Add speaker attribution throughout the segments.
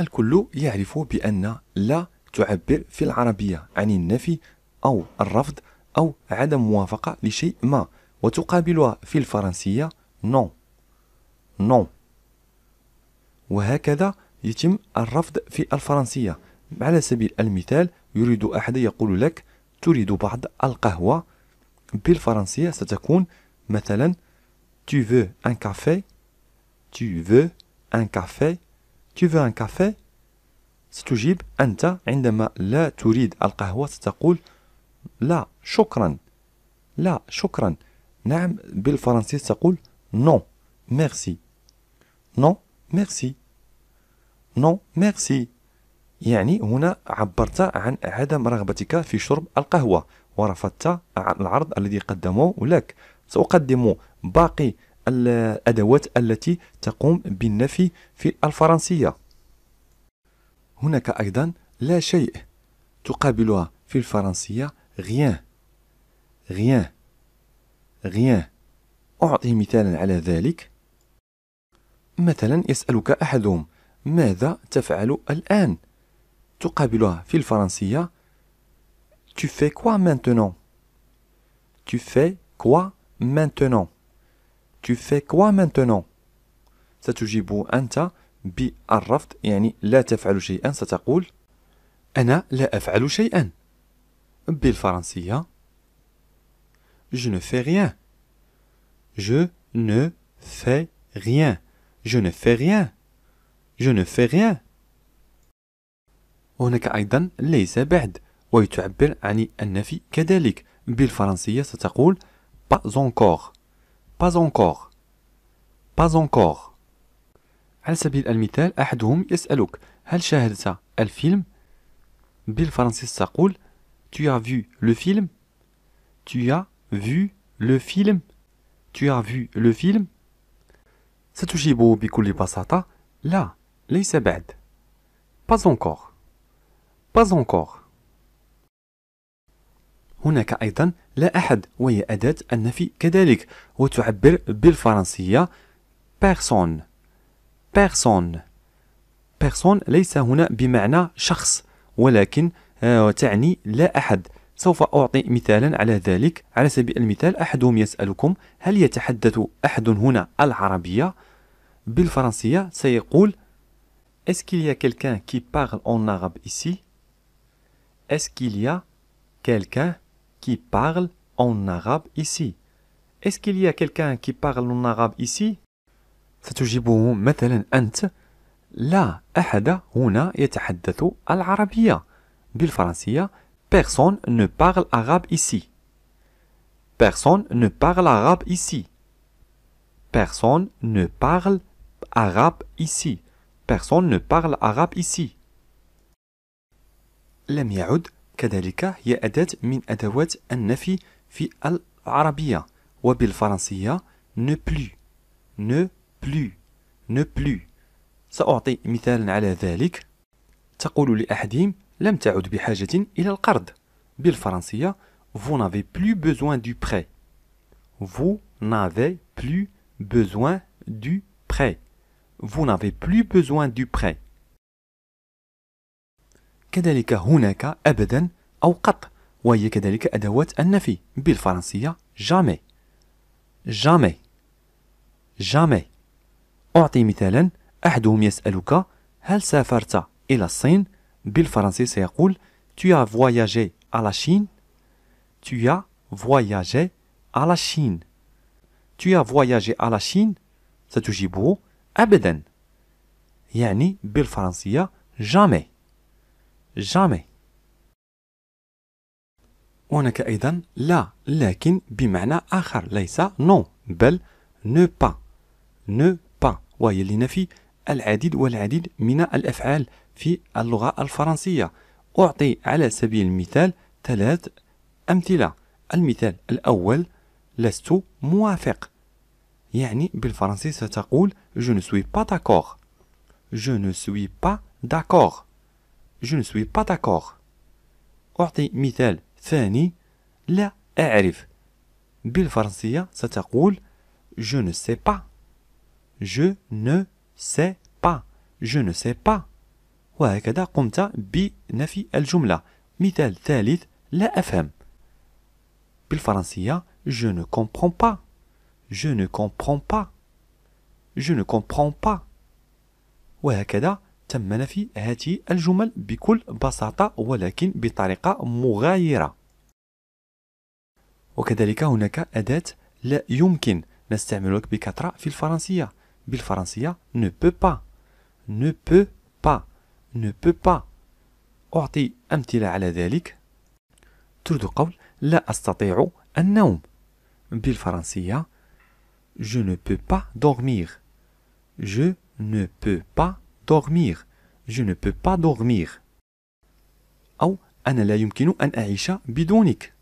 Speaker 1: الكل يعرف بأن لا تعبر في العربية عن النفي أو الرفض أو عدم موافقة لشيء ما وتقابلها في الفرنسية نو نو وهكذا يتم الرفض في الفرنسية على سبيل المثال يريد أحد يقول لك تريد بعض القهوة بالفرنسية ستكون مثلا tu veux un café tu veux un café Tu veux un café ستجيب أنت عندما لا تريد القهوة ستقول لا شكرا لا شكرا نعم بالفرنسية تقول نو ميرسي نو ميرسي نو ميرسي يعني هنا عبرت عن عدم رغبتك في شرب القهوة ورفضت العرض الذي قدمه لك سأقدم باقي الأدوات التي تقوم بالنفي في الفرنسية هناك أيضا لا شيء تقابلها في الفرنسية rien rien rien أعطي مثالا على ذلك مثلا يسألك أحدهم ماذا تفعل الآن تقابلها في الفرنسية tu fais quoi maintenant tu fais quoi maintenant Tu fais quoi maintenant? Ça t'oujibou anta bi arrafte, yani la t'afalou shé an, ça Anna la afalou shé an. je ne fais rien. Je ne fais rien. Je ne fais rien. Je ne fais rien. On a ka aydan leise bade. Ou y tu abbèr ani annefi Bil ça Pas encore pas encore pas encore al sabil el mitel el adum is el uk el film bill francis s'ar tu as vu le film tu as vu le film tu as vu le film c'est tout ce basata boukouli passa tâ là pas encore pas encore هناك أيضا لا أحد وهي أداة النفي كذلك وتعبر بالفرنسية بيرسون بيرسون بيرسون ليس هنا بمعنى شخص ولكن آه، تعني لا أحد سوف أعطي مثالا على ذلك على سبيل المثال أحدهم يسألكم هل يتحدث أحد هنا العربية؟ بالفرنسية سيقول Est-ce qu'il y a quelqu'un qui parle en arabe ici Est-ce qu'il y a quelqu'un parle en arabe ici Est-ce qu'il y a quelqu'un qui parle en arabe ici ستجيبه مثلا أنت لا أحد هنا يتحدث العربية français, Personne ne parle arabe ici. Personne ne parle arabe ici. Personne ne parle arabe ici. Personne ne parle arabe ici. لم يعد كذلك هي أداة من أدوات النفي في العربية وبالفرنسية ne plus ne plus ne plus سأعطي مثالا على ذلك تقول لأحدهم لم تعد بحاجة إلى القرض بالفرنسية vous n'avez plus besoin du prêt vous n'avez plus besoin du prêt vous n'avez plus besoin du prêt كذلك هناك أبدا أو قط وهي كذلك أدوات النفي بالفرنسية جامي جامي جامي أعطي مثالا أحدهم يسألك هل سافرت إلى الصين بالفرنسي سيقول tu as voyagé à la Chine tu as voyagé à la Chine tu as voyagé à la Chine ستجيبه أبدا يعني بالفرنسية jamais jamais. هناك أيضا لا لكن بمعنى آخر ليس non بل ne pas ne pas وهي نفي العديد والعديد من الأفعال في اللغة الفرنسية أعطي على سبيل المثال ثلاث أمثلة المثال الأول لست موافق يعني بالفرنسي ستقول je ne suis pas d'accord je ne suis pas d'accord Je ne suis pas. Donne un exemple secondaire. Je ne sais pas. En français, tu diras je ne sais pas. Je ne sais pas. Je ne sais pas. Où est-ce que tu as appris cette phrase? Exemple de troisième. La femme. En français, je ne comprends pas. Je ne comprends pas. Je ne comprends pas. Où est-ce تم نفي هذه الجمل بكل بساطة ولكن بطريقة مغايرة وكذلك هناك أداة لا يمكن نستعملك بكثرة في الفرنسية بالفرنسية ne peut pas ne peut pas ne peut pas أعطي أمثلة على ذلك ترد قول لا أستطيع النوم بالفرنسية je ne peux pas dormir je ne peux pas dormir. Je ne peux pas dormir. Ou أنا لا يمكن أن أعيش بدونك.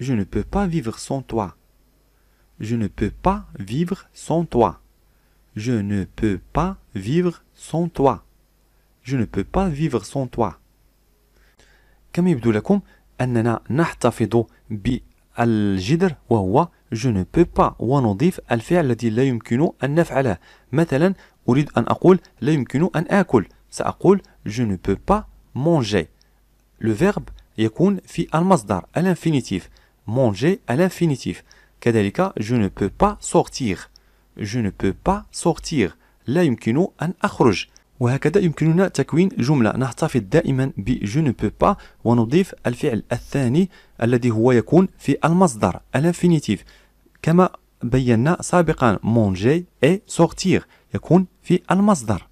Speaker 1: Je ne peux pas vivre sans toi. Je ne peux pas vivre sans toi. Je ne peux pas vivre sans toi. Je ne peux pas vivre sans toi. كما يبدو لكم أننا نحتفظ بالجدر وهو je ne peux pas ونضيف الفعل الذي لا يمكن أن نفعله مثلا أريد أن أقول لا يمكن أن آكل سأقول je ne peux pas manger le verbe يكون في المصدر الانفينيتيف manger الانفينيتيف كذلك je ne peux pas sortir je ne peux pas sortir لا يمكن أن أخرج وهكذا يمكننا تكوين جملة نحتفظ دائما ب je ne peux pas ونضيف الفعل الثاني الذي هو يكون في المصدر الانفينيتيف كما بينا سابقا manger et sortir يكون في المصدر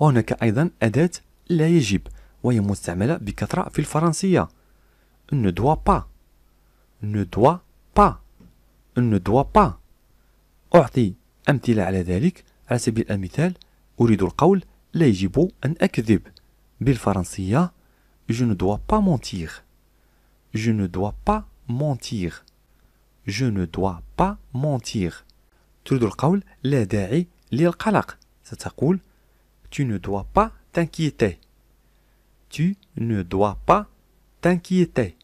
Speaker 1: وهناك أيضا أداة لا يجب وهي مستعملة بكثرة في الفرنسية ne doit pas ne doit pas ne doit pas أعطي أمثلة على ذلك على سبيل المثال أريد القول لا يجب أن أكذب بالفرنسية je ne dois pas mentir je ne dois pas mentir je ne dois pas mentir تريد القول لا داعي للقلق ستقول Tu ne dois pas t'inquiéter. Tu ne dois pas t'inquiéter.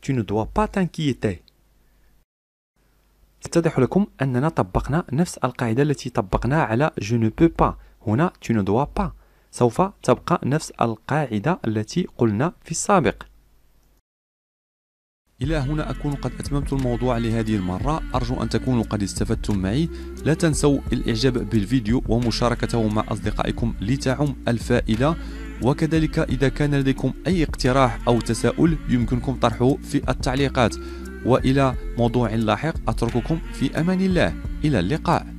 Speaker 1: Tu ne dois pas t'inquiéter. تتضح لكم أننا طبقنا نفس القاعدة التي طبقناها على je ne peux pas هنا tu ne dois pas سوف تبقى نفس القاعدة التي قلنا في السابق إلى هنا أكون قد أتممت الموضوع لهذه المرة أرجو أن تكونوا قد استفدتم معي لا تنسوا الإعجاب بالفيديو ومشاركته مع أصدقائكم لتعم الفائدة وكذلك إذا كان لديكم أي اقتراح أو تساؤل يمكنكم طرحه في التعليقات وإلى موضوع لاحق أترككم في أمان الله إلى اللقاء